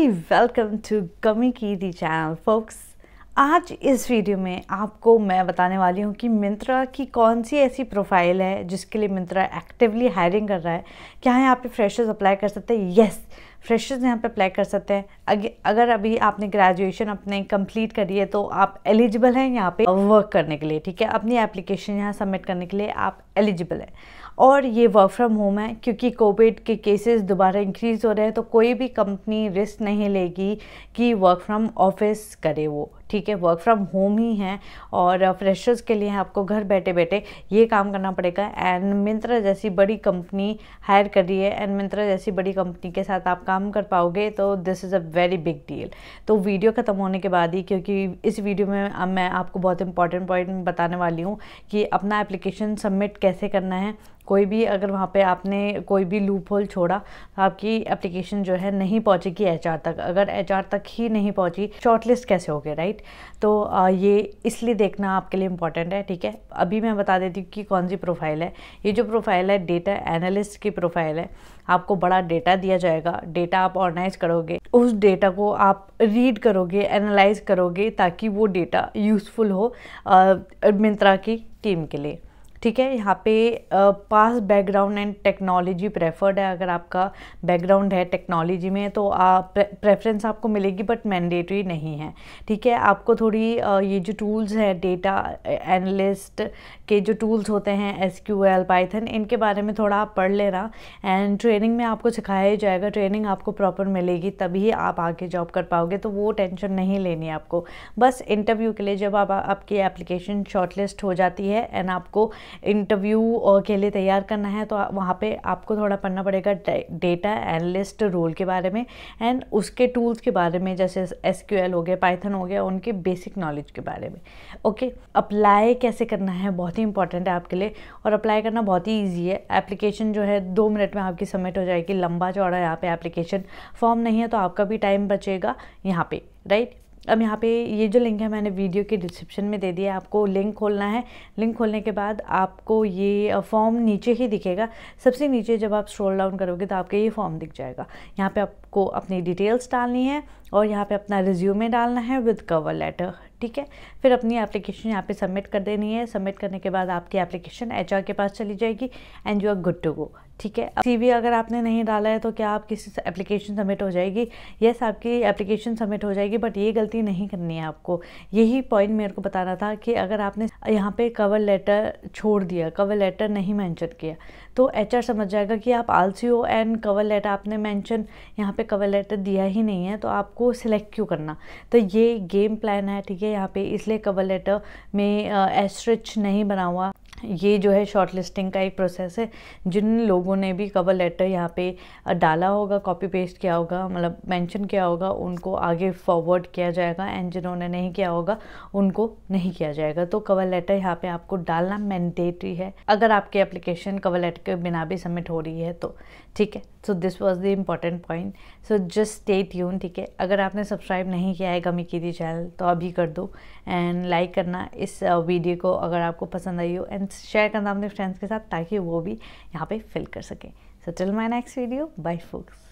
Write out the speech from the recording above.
Hi welcome to कमी की दी channel focus आज इस वीडियो में आपको मैं बताने वाली हूँ कि मिंत्रा की कौन सी ऐसी प्रोफाइल है जिसके लिए मिंत्रा एक्टिवली हायरिंग कर रहा है क्या यहाँ पे फ्रेशर्स अप्लाई कर सकते हैं यस yes! फ्रेशर्स यहाँ पे अप्लाई कर सकते हैं अगर अभी आपने ग्रेजुएशन अपने कंप्लीट करी है तो आप एलिजिबल हैं यहाँ पे वर्क करने के लिए ठीक है अपनी एप्लीकेशन यहाँ सबमिट करने के लिए आप एलिजिबल हैं और ये वर्क फ्रॉम होम है क्योंकि कोविड के केसेस दोबारा इंक्रीज़ हो रहे हैं तो कोई भी कंपनी रिस्क नहीं लेगी कि वर्क फ्रॉम ऑफिस करे वो ठीक है वर्क फ्रॉम होम ही है और फ्रेशर्स के लिए आपको घर बैठे बैठे ये काम करना पड़ेगा एंड मिंत्रा जैसी बड़ी कंपनी हायर कर रही है एंड मिंत्रा जैसी बड़ी कंपनी के साथ आप काम कर पाओगे तो this is a very big deal तो वीडियो ख़त्म होने के बाद ही क्योंकि इस वीडियो में मैं आपको बहुत इंपॉर्टेंट पॉइंट बताने वाली हूँ कि अपना एप्लीकेशन सबमिट कैसे करना है कोई भी अगर वहाँ पे आपने कोई भी लूप होल छोड़ा तो आपकी एप्लीकेशन जो है नहीं पहुँचेगी एच तक अगर एच तक ही नहीं पहुँची शॉर्टलिस्ट कैसे हो गए राइट तो आ, ये इसलिए देखना आपके लिए इंपॉर्टेंट है ठीक है अभी मैं बता देती हूँ कि कौन सी प्रोफाइल है ये जो प्रोफाइल है डेटा एनालिस्ट की प्रोफाइल है आपको बड़ा डेटा दिया जाएगा डेटा आप ऑर्गेनाइज करोगे उस डेटा को आप रीड करोगे एनालाइज करोगे ताकि वो डेटा यूज़फुल हो मिंत्रा की टीम के लिए ठीक है यहाँ पे पास बैकग्राउंड एंड टेक्नोलॉजी प्रेफर्ड है अगर आपका बैकग्राउंड है टेक्नोलॉजी में तो आप प्रेफरेंस आपको मिलेगी बट मैंडेटरी नहीं है ठीक है आपको थोड़ी uh, ये जो टूल्स हैं डेटा एनालिस्ट के जो टूल्स होते हैं एस क्यू एल पाइथन इनके बारे में थोड़ा आप पढ़ लेना एंड ट्रेनिंग में आपको सिखाया जाएगा ट्रेनिंग आपको प्रॉपर मिलेगी तभी आप आगे जॉब कर पाओगे तो वो टेंशन नहीं लेनी आपको बस इंटरव्यू के लिए जब आप आपकी एप्लीकेशन शॉर्टलिस्ट हो जाती है एंड आपको इंटरव्यू के लिए तैयार करना है तो वहाँ पे आपको थोड़ा पढ़ना पड़ेगा डेटा एनालिस्ट रोल के बारे में एंड उसके टूल्स के बारे में जैसे एस हो गया पाइथन हो गया उनके बेसिक नॉलेज के बारे में ओके अप्लाई कैसे करना है बहुत ही इंपॉर्टेंट है आपके लिए और अप्लाई करना बहुत ही ईजी है एप्लीकेशन जो है दो मिनट में आपकी सबमिट हो जाएगी लंबा चौड़ा यहाँ पे एप्लीकेशन फॉर्म नहीं है तो आपका भी टाइम बचेगा यहाँ पे राइट अब यहाँ पे ये जो लिंक है मैंने वीडियो के डिस्क्रिप्शन में दे दिया आपको लिंक खोलना है लिंक खोलने के बाद आपको ये फॉर्म नीचे ही दिखेगा सबसे नीचे जब आप स्क्रॉल डाउन करोगे तो आपके ये फॉर्म दिख जाएगा यहाँ पे आपको अपनी डिटेल्स डालनी है और यहाँ पे अपना रिज्यूमे डालना है विद कवर लेटर ठीक है फिर अपनी एप्लीकेशन यहाँ पे सबमिट कर देनी है सबमिट करने के बाद आपकी एप्लीकेशन एच के पास चली जाएगी and you are good to go ठीक है सीवी अगर आपने नहीं डाला है तो क्या आप किसी एप्लीकेशन सबमिट हो जाएगी येस आपकी एप्लीकेशन सबमिट हो जाएगी बट ये गलती नहीं करनी है आपको यही पॉइंट मेरे को बताना था कि अगर आपने यहाँ पे कवर लेटर छोड़ दिया कवर लेटर नहीं मैंशन किया तो एच समझ जाएगा कि आप आलसी हो एंड कवर लेटर आपने मैंशन यहाँ पे कवर लेटर दिया ही नहीं है तो आपको सिलेक्ट क्यों करना तो ये गेम प्लान है ठीक है यहाँ पे इसलिए कवर लेटर में एस्ट्रिच नहीं बना हुआ ये जो है शॉर्ट लिस्टिंग का एक प्रोसेस है जिन लोगों ने भी कवर लेटर यहाँ पे डाला होगा कॉपी पेस्ट किया होगा मतलब मेंशन किया होगा उनको आगे फॉरवर्ड किया जाएगा एंड जिन्होंने नहीं किया होगा उनको नहीं किया जाएगा तो कवर लेटर यहाँ पे आपको डालना मैंडेटरी है अगर आपकी एप्लीकेशन कवर लेटर के बिना भी सबमिट हो रही है तो ठीक है so this was the important point so just stay tuned ठीक है अगर आपने सब्सक्राइब नहीं किया है गमी की चैनल तो अभी कर दो एंड लाइक करना इस वीडियो को अगर आपको पसंद आई हो एंड फ्रेंड्स शेयर करना अपने फ्रेंड्स के साथ ताकि वो भी यहाँ पे फिल कर सकें so till my next video bye focus